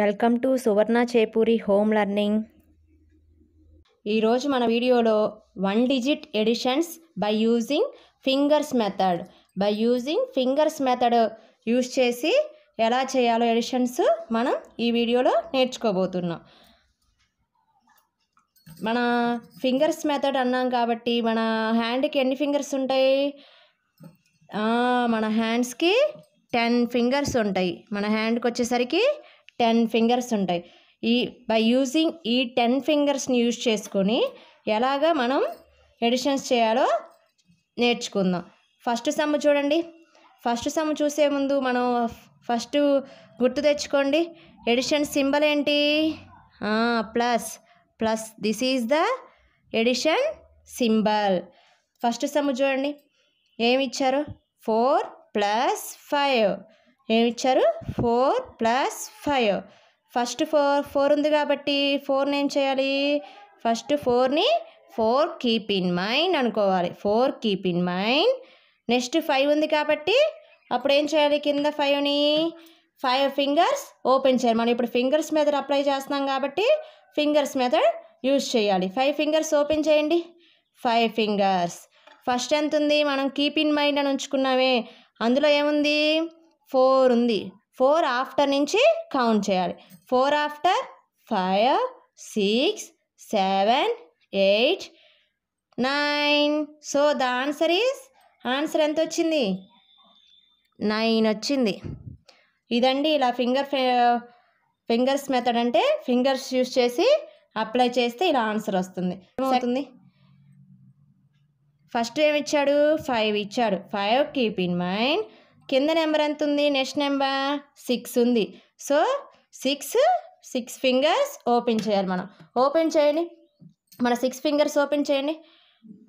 welcome to Suvarna Chepuri home learning ఈరోజు మన వీడియోలో one digit additions by using fingers method by using fingers method use చేసి ఎలా చేయాలో ఎడిషన్స్ మనం ఈ వీడియోలో నేర్చుకోబోతున్నాం మన ఫింగర్స్ మెథడ్ అన్నాం కాబట్టి మన హ్యాండ్కి ఎన్ని ఫింగర్స్ ఉంటాయి మన హ్యాండ్స్కి టెన్ ఫింగర్స్ ఉంటాయి మన హ్యాండ్కి వచ్చేసరికి టెన్ ఫింగర్స్ ఉంటాయి ఈ బై యూజింగ్ ఈ టెన్ ఫింగర్స్ని యూజ్ చేసుకొని ఎలాగ మనం ఎడిషన్స్ చేయాలో నేర్చుకుందాం ఫస్ట్ సమ్ము చూడండి ఫస్ట్ సమ్ము చూసే ముందు మనం ఫస్ట్ గుర్తు తెచ్చుకోండి ఎడిషన్ సింబల్ ఏంటి plus plus this is the addition symbol first sum చూడండి ఏమి ఇచ్చారు ఫోర్ ప్లస్ ఫైవ్ ఏమిచ్చారు four plus five first four four ఉంది కాబట్టి ఫోర్ని ఏం చేయాలి ఫస్ట్ ఫోర్ని ఫోర్ కీప్ ఇన్ మైండ్ అనుకోవాలి four keep in mind next five ఉంది కాబట్టి అప్పుడు ఏం చేయాలి కింద ఫైవ్ని ఫైవ్ ఫింగర్స్ ఓపెన్ చేయాలి మనం ఇప్పుడు ఫింగర్స్ మెథడ్ అప్లై చేస్తున్నాం కాబట్టి ఫింగర్స్ మెథడ్ యూజ్ చేయాలి ఫైవ్ ఫింగర్స్ ఓపెన్ చేయండి ఫైవ్ ఫింగర్స్ ఫస్ట్ ఎంత ఉంది మనం కీప్ ఇన్ మైండ్ అని ఉంచుకున్నామే అందులో ఏముంది ఫోర్ ఉంది ఫోర్ ఆఫ్టర్ నుంచి కౌంట్ చేయాలి four after five six seven eight nine so the answer is answer ఎంత వచ్చింది నైన్ వచ్చింది ఇదండి ఇలా ఫింగర్ ఫింగర్స్ మెథడ్ అంటే ఫింగర్స్ యూస్ చేసి అప్లై చేస్తే ఇలా ఆన్సర్ వస్తుంది ఏమవుతుంది ఫస్ట్ ఏమి ఇచ్చాడు ఫైవ్ ఇచ్చాడు ఫైవ్ కీప్ ఇన్ మైండ్ కింద నెంబర్ ఎంత ఉంది నెక్స్ట్ నెంబర్ సిక్స్ ఉంది so six six fingers open చేయాలి మనం ఓపెన్ చేయండి మన సిక్స్ ఫింగర్స్ ఓపెన్ చేయండి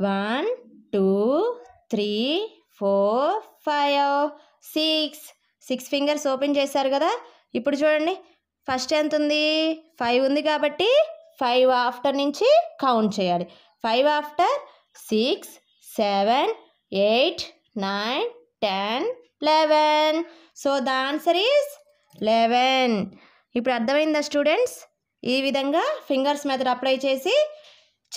one two three four five six six fingers open చేశారు కదా ఇప్పుడు చూడండి ఫస్ట్ ఎంత ఉంది ఫైవ్ ఉంది కాబట్టి ఫైవ్ ఆఫ్టర్ నుంచి కౌంట్ చేయాలి five after six seven eight nine ten eleven so the answer is eleven ఇప్పుడు అర్థమైందా స్టూడెంట్స్ ఈ విధంగా ఫింగర్స్ మెథడ్ అప్లై చేసి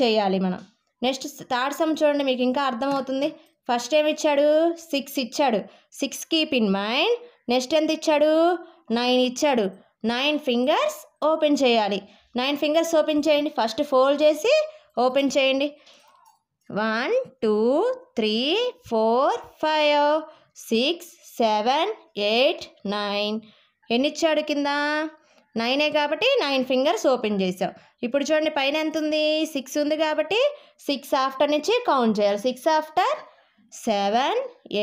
చేయాలి మనం నెక్స్ట్ థర్డ్ సమ్ చూడండి మీకు ఇంకా అర్థమవుతుంది ఫస్ట్ ఏమి ఇచ్చాడు సిక్స్ ఇచ్చాడు six keep in mind next ఎంత ఇచ్చాడు నైన్ ఇచ్చాడు నైన్ ఫింగర్స్ ఓపెన్ చేయాలి నైన్ ఫింగర్స్ ఓపెన్ చేయండి ఫస్ట్ ఫోల్డ్ చేసి ఓపెన్ చేయండి one two three four five six seven eight nine ఎన్ని ఇచ్చాడు కింద నైనే కాబట్టి నైన్ ఫింగర్స్ ఓపెన్ చేసాం ఇప్పుడు చూడండి పైన ఎంత ఉంది సిక్స్ ఉంది కాబట్టి సిక్స్ ఆఫ్టర్ నుంచి కౌంట్ చేయాలి six after seven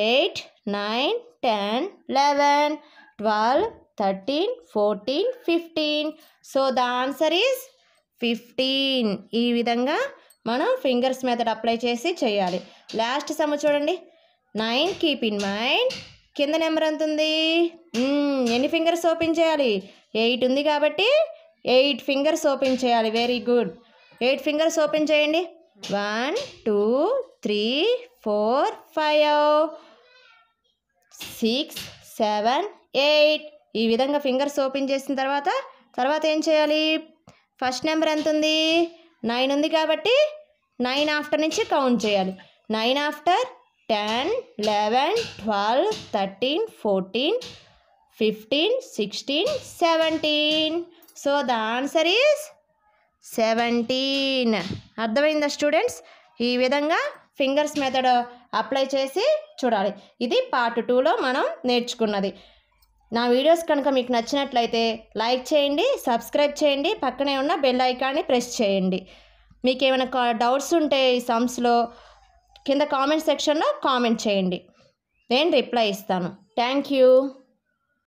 eight nine ten eleven twelve thirteen fourteen fifteen so the answer is fifteen ఈ విధంగా మనం ఫింగర్స్ మెథడ్ అప్లై చేసి చేయాలి లాస్ట్ సమ్ చూడండి నైన్ కీప్ ఇన్ మైండ్ కింద నెంబర్ ఎంత ఉంది hmm, ఎన్ని ఫింగర్స్ ఓపెన్ చేయాలి ఎయిట్ ఉంది కాబట్టి ఎయిట్ ఫింగర్స్ ఓపెన్ చేయాలి very good eight fingers open చేయండి one two three four five six seven eight ఈ విధంగా ఫింగర్స్ ఓపెన్ చేసిన తర్వాత తర్వాత ఏం చేయాలి ఫస్ట్ నెంబర్ ఎంత ఉంది నైన్ ఉంది కాబట్టి నైన్ ఆఫ్టర్ నుంచి కౌంట్ చేయాలి nine after ten eleven twelve thirteen fourteen fifteen sixteen seventeen so the answer is seventeen అర్థమైందా స్టూడెంట్స్ ఈ విధంగా ఫింగర్స్ మెథడ్ అప్లై చేసి చూడాలి ఇది పార్ట్ టూలో మనం నేర్చుకున్నది నా వీడియోస్ కనుక మీకు నచ్చినట్లయితే లైక్ చేయండి సబ్స్క్రైబ్ చేయండి పక్కనే ఉన్న బెల్ ఐకాన్ని ప్రెస్ చేయండి మీకు ఏమైనా డౌట్స్ ఉంటే ఈ సమ్స్లో కింద కామెంట్ సెక్షన్లో కామెంట్ చేయండి నేను రిప్లై ఇస్తాను థ్యాంక్ యూ